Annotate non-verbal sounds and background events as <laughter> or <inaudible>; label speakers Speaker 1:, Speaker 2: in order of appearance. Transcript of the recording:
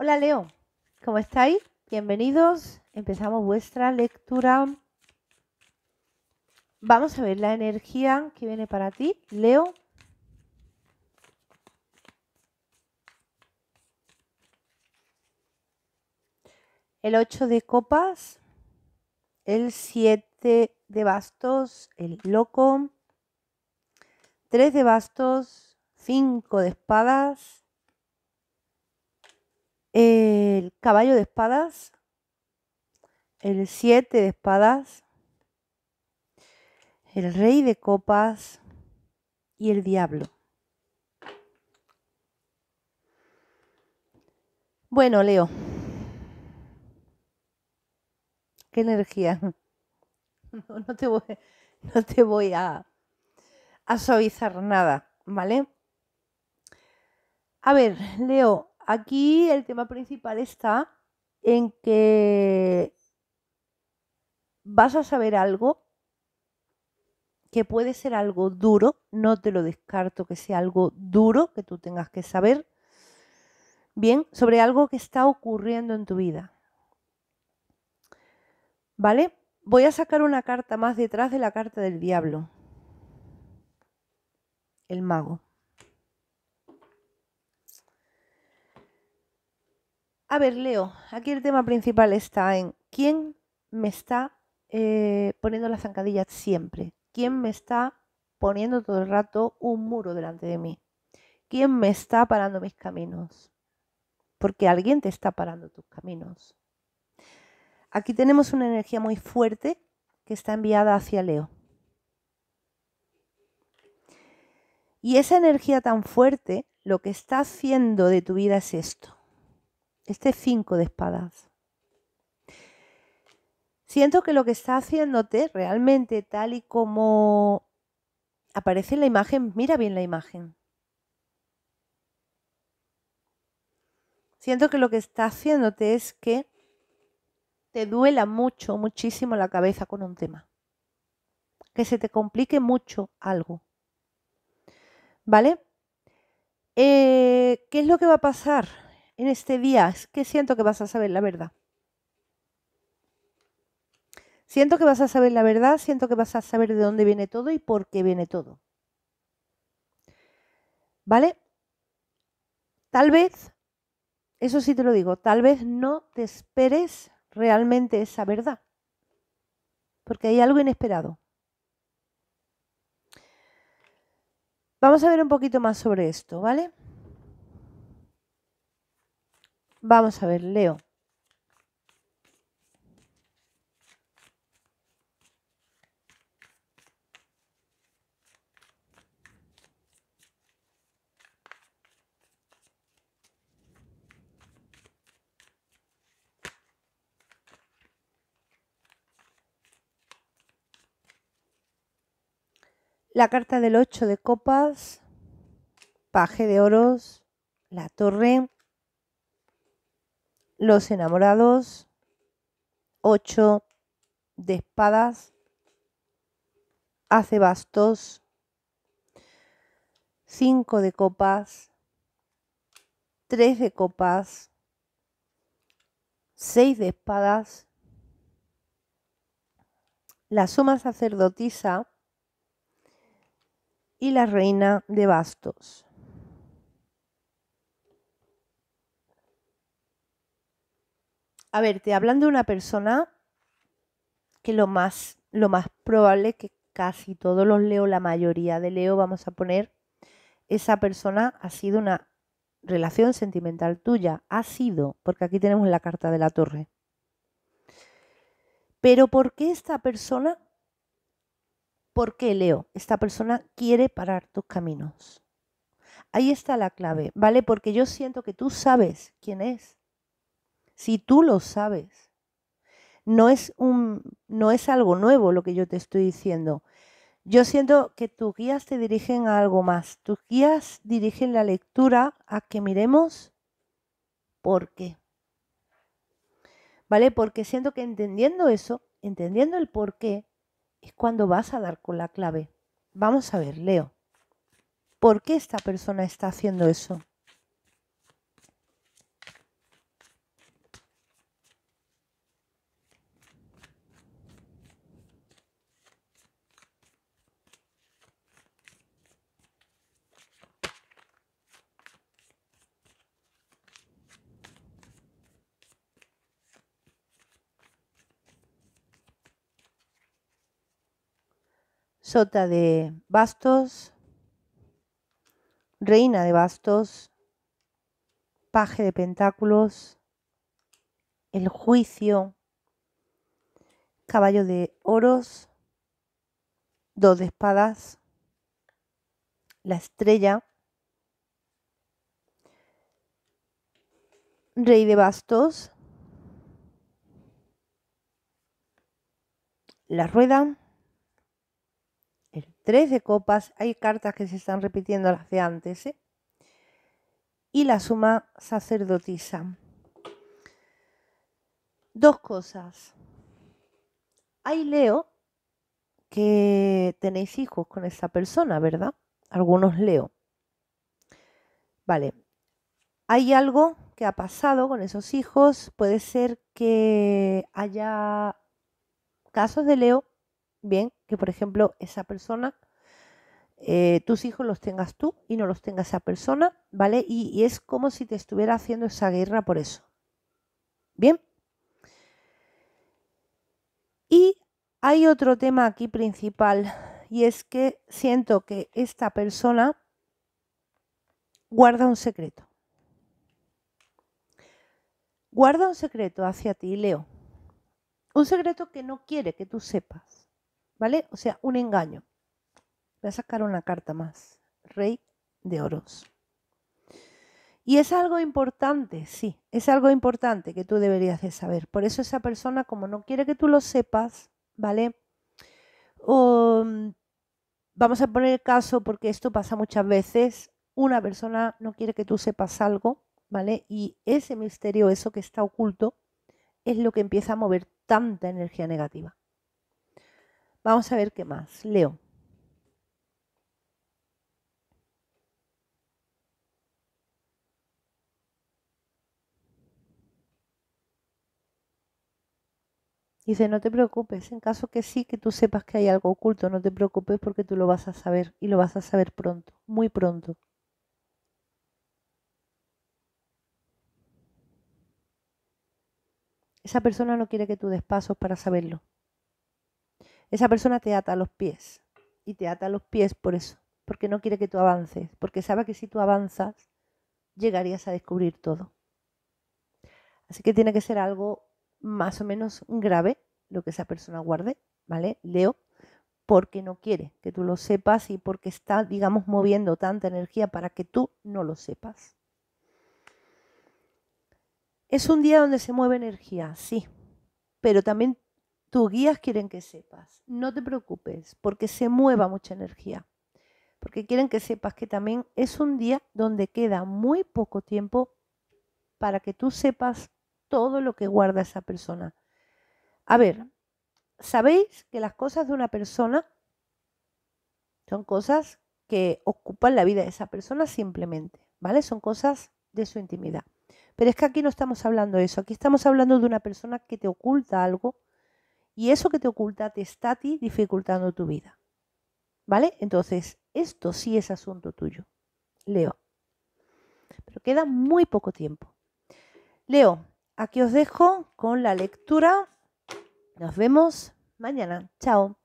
Speaker 1: Hola Leo, ¿cómo estáis? Bienvenidos. Empezamos vuestra lectura. Vamos a ver la energía que viene para ti, Leo. El 8 de copas, el 7 de bastos, el loco, 3 de bastos, 5 de espadas, el caballo de espadas, el siete de espadas, el rey de copas y el diablo. Bueno, Leo. Qué energía. <laughs> No, te, voy, a, a suavizar nada, ¿vale? A ver, Leo, Aquí el tema principal está en que vas a saber algo que puede ser algo duro, no te lo descarto que sea algo duro que tú tengas que saber, bien, sobre algo que está ocurriendo en tu vida. ¿Vale? Voy a sacar una carta más detrás de la carta del diablo, el mago. A ver, Leo, aquí el tema principal está en quién me está eh, poniendo las zancadillas siempre, quién me está poniendo todo el rato un muro delante de mí, quién me está parando mis caminos, porque alguien te está parando tus caminos. Aquí tenemos una energía muy fuerte que está enviada hacia Leo. Y esa energía tan fuerte lo que está haciendo de tu vida es esto. Este 5 de espadas. Siento que lo que está haciéndote realmente tal y como aparece en la imagen, mira bien la imagen. Siento que lo que está haciéndote es que te duela mucho, muchísimo la cabeza con un tema. Que se te complique mucho algo. ¿Vale? Eh, ¿Qué es lo que va a pasar? en este día que siento que vas a saber la verdad. Siento que vas a saber la verdad, siento que vas a saber de dónde viene todo y por qué viene todo. ¿Vale? Tal vez, eso sí te lo digo, tal vez no te esperes realmente esa verdad, porque hay algo inesperado. Vamos a ver un poquito más sobre esto, ¿vale? Vamos a ver, leo. la carta del 8 de copas, paje de oros, la torre, los enamorados. 8 de espadas. Hace bastos. 5 de copas. 3 de copas. 6 de espadas. La suma sacerdotisa y la reina de bastos. a ver, te hablan de una persona que lo más, lo más probable que casi todos los Leo, la mayoría de Leo, vamos a poner, esa persona ha sido una relación sentimental tuya, ha sido, porque aquí tenemos la carta de la torre. Pero ¿por qué esta persona, por qué Leo, esta persona quiere parar tus caminos? Ahí está la clave, ¿vale? Porque yo siento que tú sabes quién es si tú lo sabes. No es, un, no es algo nuevo lo que yo te estoy diciendo. Yo siento que tus guías te dirigen a algo más. Tus guías dirigen la lectura a que miremos por qué. ¿Vale? Porque siento que entendiendo eso, entendiendo el por qué, es cuando vas a dar con la clave. Vamos a ver, Leo. ¿Por qué esta persona está haciendo eso? Sota de bastos, reina de bastos, paje de pentáculos, el juicio, caballo de oros, dos de espadas, la estrella, rey de bastos, la rueda, Tres de copas, hay cartas que se están repitiendo las de antes, ¿eh? y la suma sacerdotisa. Dos cosas. Hay leo que tenéis hijos con esta persona, ¿verdad? Algunos leo. Vale. Hay algo que ha pasado con esos hijos. Puede ser que haya casos de Leo bien que, por ejemplo, esa persona, eh, tus hijos los tengas tú y no los tenga esa persona, ¿vale? Y, y es como si te estuviera haciendo esa guerra por eso. Bien. Y hay otro tema aquí principal y es que siento que esta persona guarda un secreto. Guarda un secreto hacia ti, Leo. Un secreto que no quiere que tú sepas. ¿Vale? O sea, un engaño. Voy a sacar una carta más. Rey de oros. Y es algo importante, sí, es algo importante que tú deberías de saber. Por eso esa persona, como no quiere que tú lo sepas, ¿vale? Mm, vamos a poner el caso, porque esto pasa muchas veces, una persona no quiere que tú sepas algo, ¿vale? Y ese misterio, eso que está oculto, es lo que empieza a mover tanta energía negativa. Vamos a ver qué más. Leo. Dice, no te preocupes, en caso que sí, que tú sepas que hay algo oculto, no te preocupes porque tú lo vas a saber y lo vas a saber pronto, muy pronto. Esa persona no quiere que tú des pasos para saberlo. Esa persona te ata los pies y te ata los pies por eso, porque no quiere que tú avances, porque sabe que si tú avanzas llegarías a descubrir todo. Así que tiene que ser algo más o menos grave lo que esa persona guarde, ¿vale? Leo, porque no quiere que tú lo sepas y porque está, digamos, moviendo tanta energía para que tú no lo sepas. Es un día donde se mueve energía, sí, pero también tus guías quieren que sepas. No te preocupes, porque se mueva mucha energía. Porque quieren que sepas que también es un día donde queda muy poco tiempo para que tú sepas todo lo que guarda esa persona. A ver, ¿sabéis que las cosas de una persona son cosas que ocupan la vida de esa persona simplemente, ¿vale? Son cosas de su intimidad. Pero es que aquí no estamos hablando de eso, aquí estamos hablando de una persona que te oculta algo y eso que te oculta te está a ti dificultando tu vida. ¿Vale? Entonces, esto sí es asunto tuyo. Leo. Pero queda muy poco tiempo. Leo, aquí os dejo con la lectura. Nos vemos mañana. Chao.